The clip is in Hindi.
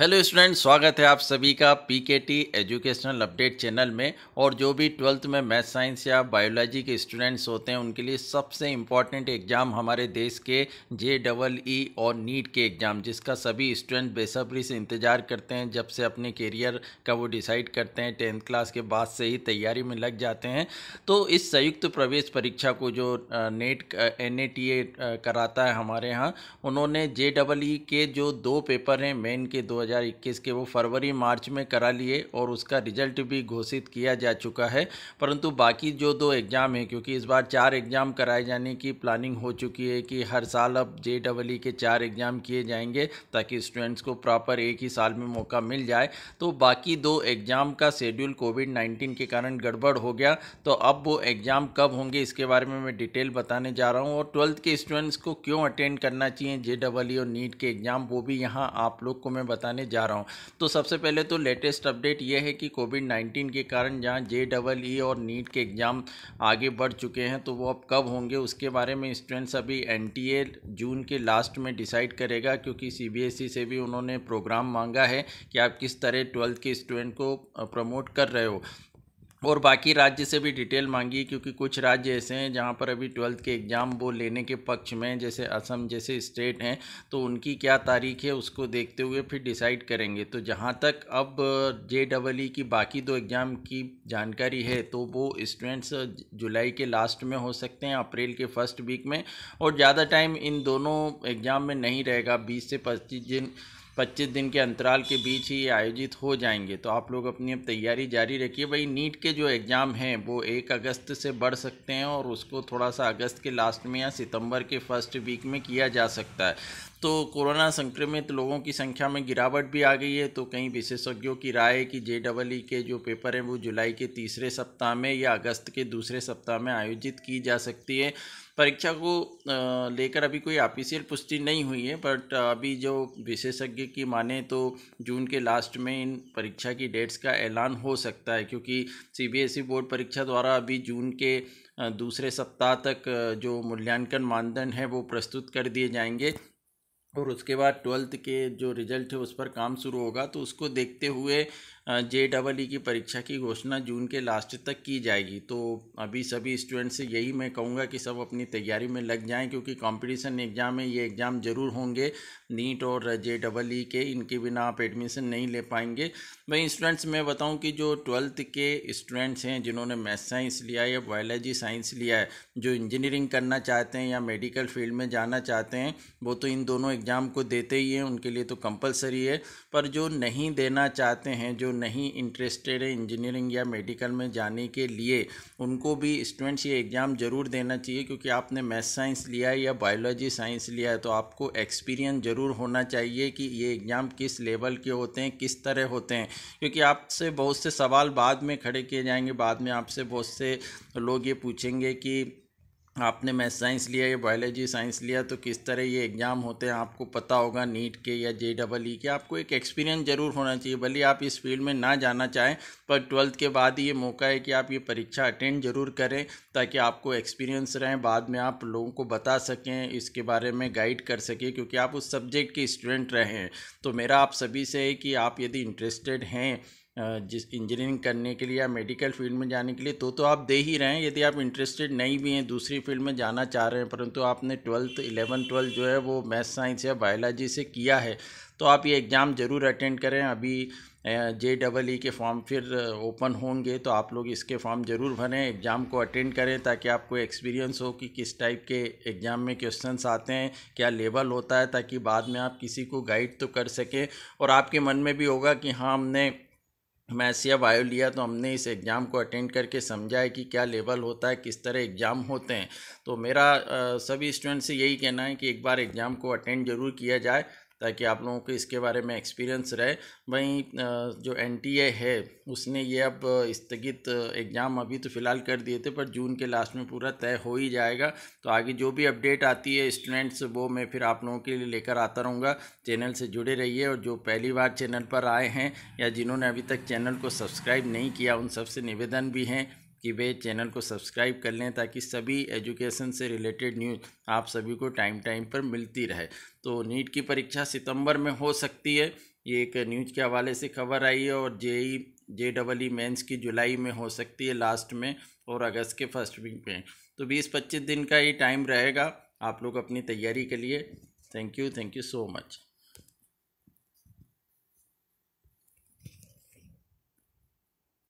हेलो स्टूडेंट स्वागत है आप सभी का पीकेटी एजुकेशनल अपडेट चैनल में और जो भी ट्वेल्थ में मैथ साइंस या बायोलॉजी के स्टूडेंट्स होते हैं उनके लिए सबसे इम्पॉर्टेंट एग्ज़ाम हमारे देश के जे डबल ई और नीट के एग्ज़ाम जिसका सभी स्टूडेंट बेसब्री से इंतज़ार करते हैं जब से अपने करियर का वो डिसाइड करते हैं टेंथ क्लास के बाद से ही तैयारी में लग जाते हैं तो इस संयुक्त प्रवेश परीक्षा को जो नेट एन कराता है हमारे यहाँ उन्होंने जे डबल ई के जो दो पेपर हैं मेन के दो 2021 के वो फरवरी मार्च में करा लिए और उसका रिजल्ट भी घोषित किया जा चुका है परंतु बाकी जो दो एग्ज़ाम हैं क्योंकि इस बार चार एग्ज़ाम कराए जाने की प्लानिंग हो चुकी है कि हर साल अब जे डबल के चार एग्ज़ाम किए जाएंगे ताकि स्टूडेंट्स को प्रॉपर एक ही साल में मौका मिल जाए तो बाकी दो एग्ज़ाम का शेड्यूल कोविड नाइन्टीन के कारण गड़बड़ हो गया तो अब वो एग्ज़ाम कब होंगे इसके बारे में मैं डिटेल बताने जा रहा हूँ और ट्वेल्थ के स्टूडेंट्स को क्यों अटेंड करना चाहिए जे डबल और नीट के एग्ज़ाम वो भी यहाँ आप लोग को मैं बताने बताने जा रहा हूँ तो सबसे पहले तो लेटेस्ट अपडेट ये है कि कोविड नाइन्टीन के कारण जहाँ जे डबल ई और नीट के एग्ज़ाम आगे बढ़ चुके हैं तो वो अब कब होंगे उसके बारे में स्टूडेंट्स अभी एन जून के लास्ट में डिसाइड करेगा क्योंकि सी e से भी उन्होंने प्रोग्राम मांगा है कि आप किस तरह ट्वेल्थ के स्टूडेंट को प्रमोट कर रहे हो और बाकी राज्य से भी डिटेल मांगी क्योंकि कुछ राज्य ऐसे हैं जहाँ पर अभी ट्वेल्थ के एग्ज़ाम वो लेने के पक्ष में जैसे असम जैसे स्टेट हैं तो उनकी क्या तारीख है उसको देखते हुए फिर डिसाइड करेंगे तो जहाँ तक अब जे डबल ई की बाकी दो एग्ज़ाम की जानकारी है तो वो स्टूडेंट्स जुलाई के लास्ट में हो सकते हैं अप्रैल के फर्स्ट वीक में और ज़्यादा टाइम इन दोनों एग्ज़ाम में नहीं रहेगा बीस से पच्चीस दिन पच्चीस दिन के अंतराल के बीच ही आयोजित हो जाएंगे तो आप लोग अपनी अब तैयारी जारी रखिए भाई नीट के जो एग्ज़ाम हैं वो एक अगस्त से बढ़ सकते हैं और उसको थोड़ा सा अगस्त के लास्ट में या सितंबर के फर्स्ट वीक में किया जा सकता है तो कोरोना संक्रमित लोगों की संख्या में गिरावट भी आ गई है तो कई विशेषज्ञों की राय है कि जे डबल ई के जो पेपर हैं वो जुलाई के तीसरे सप्ताह में या अगस्त के दूसरे सप्ताह में आयोजित की जा सकती है परीक्षा को लेकर अभी कोई ऑफिशियल पुष्टि नहीं हुई है बट अभी जो विशेषज्ञ की माने तो जून के लास्ट में इन परीक्षा की डेट्स का ऐलान हो सकता है क्योंकि सीबीएसई बोर्ड परीक्षा द्वारा अभी जून के दूसरे सप्ताह तक जो मूल्यांकन मानदंड है वो प्रस्तुत कर दिए जाएंगे और उसके बाद ट्वेल्थ के जो रिजल्ट है उस पर काम शुरू होगा तो उसको देखते हुए जे डबल ई की परीक्षा की घोषणा जून के लास्ट तक की जाएगी तो अभी सभी स्टूडेंट से यही मैं कहूँगा कि सब अपनी तैयारी में लग जाएं क्योंकि कंपटीशन एग्ज़ाम है ये एग्ज़ाम ज़रूर होंगे नीट और जे डबल ई के इनके बिना आप एडमिशन नहीं ले पाएंगे वहीं स्टूडेंट्स मैं बताऊँ कि जो ट्वेल्थ के स्टूडेंट्स हैं जिन्होंने मैथ साइंस लिया है या बायोलॉजी साइंस लिया है जो इंजीनियरिंग करना चाहते हैं या मेडिकल फील्ड में जाना चाहते हैं वो तो इन दोनों एग्ज़ाम को देते ही हैं उनके लिए तो कंपलसरी है पर जो नहीं देना चाहते हैं जो नहीं इंटरेस्टेड है इंजीनियरिंग या मेडिकल में जाने के लिए उनको भी स्टूडेंट्स ये एग्ज़ाम ज़रूर देना चाहिए क्योंकि आपने मैथ साइंस लिया है या बायोलॉजी साइंस लिया है तो आपको एक्सपीरियंस ज़रूर होना चाहिए कि ये एग्ज़ाम किस लेवल के होते हैं किस तरह होते हैं क्योंकि आपसे बहुत से सवाल बाद में खड़े किए जाएंगे बाद में आपसे बहुत से लोग ये पूछेंगे कि आपने मैथ साइंस लिया या बायोलॉजी साइंस लिया तो किस तरह ये एग्ज़ाम होते हैं आपको पता होगा नीट के या जे डबल ई के आपको एक एक्सपीरियंस ज़रूर होना चाहिए भले आप इस फील्ड में ना जाना चाहें पर ट्वेल्थ के बाद ये मौका है कि आप ये परीक्षा अटेंड ज़रूर करें ताकि आपको एक्सपीरियंस रहें बाद में आप लोगों को बता सकें इसके बारे में गाइड कर सकें क्योंकि आप उस सब्जेक्ट के स्टूडेंट रहे हैं तो मेरा आप सभी से है कि आप यदि इंटरेस्टेड हैं जिस इंजीनियरिंग करने के लिए या मेडिकल फील्ड में जाने के लिए तो तो आप दे ही रहे हैं यदि आप इंटरेस्टेड नहीं भी हैं दूसरी फील्ड में जाना चाह रहे हैं परंतु आपने ट्वेल्थ इलेवन ट्वेल्थ जो है वो मैथ साइंस या बायोलॉजी से किया है तो आप ये एग्ज़ाम ज़रूर अटेंड करें अभी जे डबल ई के फॉर्म फिर ओपन होंगे तो आप लोग इसके फॉर्म ज़रूर भरें एग्ज़ाम को अटेंड करें ताकि आपको एक्सपीरियंस हो कि किस टाइप के एग्ज़ाम में क्वेश्चंस आते हैं क्या लेवल होता है ताकि बाद में आप किसी को गाइड तो कर सकें और आपके मन में भी होगा कि हाँ हमने मैसिया बायो लिया तो हमने इस एग्ज़ाम को अटेंड करके समझा है कि क्या लेवल होता है किस तरह एग्ज़ाम होते हैं तो मेरा सभी स्टूडेंट से यही कहना है कि एक बार एग्ज़ाम को अटेंड ज़रूर किया जाए ताकि आप लोगों को इसके बारे में एक्सपीरियंस रहे वहीं जो एन है उसने ये अब स्थगित एग्ज़ाम अभी तो फ़िलहाल कर दिए थे पर जून के लास्ट में पूरा तय हो ही जाएगा तो आगे जो भी अपडेट आती है स्टूडेंट्स वो मैं फिर आप लोगों के लिए लेकर आता रहूँगा चैनल से जुड़े रहिए और जो पहली बार चैनल पर आए हैं या जिन्होंने अभी तक चैनल को सब्सक्राइब नहीं किया उन सबसे निवेदन भी हैं कि वे चैनल को सब्सक्राइब कर लें ताकि सभी एजुकेशन से रिलेटेड न्यूज़ आप सभी को टाइम टाइम पर मिलती रहे तो नीट की परीक्षा सितंबर में हो सकती है ये एक न्यूज के हवाले से खबर आई है और JEE J double E mains की जुलाई में हो सकती है लास्ट में और अगस्त के फर्स्ट वीक में तो बीस पच्चीस दिन का ये टाइम रहेगा आप लोग अपनी तैयारी के लिए thank you thank you so much